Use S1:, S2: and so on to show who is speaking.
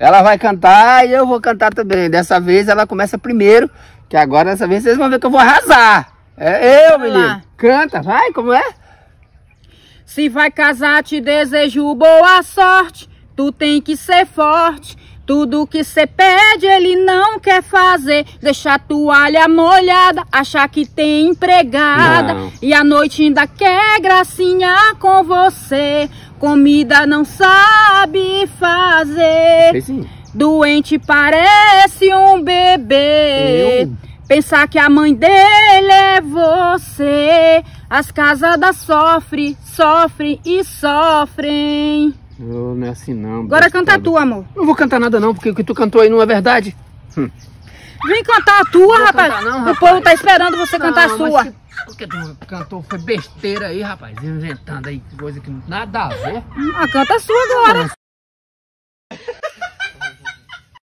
S1: Ela vai cantar e eu vou cantar também. Dessa vez ela começa primeiro, que agora dessa vez vocês
S2: vão ver que eu vou arrasar. É eu, menino. Canta, vai, como é? Se vai casar, te desejo boa sorte. Tu tem que ser forte. Tudo que cê pede, ele não quer fazer. Deixar a toalha molhada, achar que tem empregada. Não. E a noite ainda quer gracinha com você. Comida não sabe fazer. Doente parece um bebê. Eu? Pensar que a mãe dele é você. As casadas sofrem, sofrem e sofrem.
S3: não é assim não. Agora
S2: canta a tua, amor. Não vou
S1: cantar nada não, porque o que tu cantou aí não é verdade. Hum. Vem cantar a tua, rapaz. Cantar, não, rapaz. O povo tá esperando você não, cantar a sua. O que tu cantou foi besteira aí, rapaz. Inventando
S4: aí coisa que não nada a ver. Ah, canta a sua agora.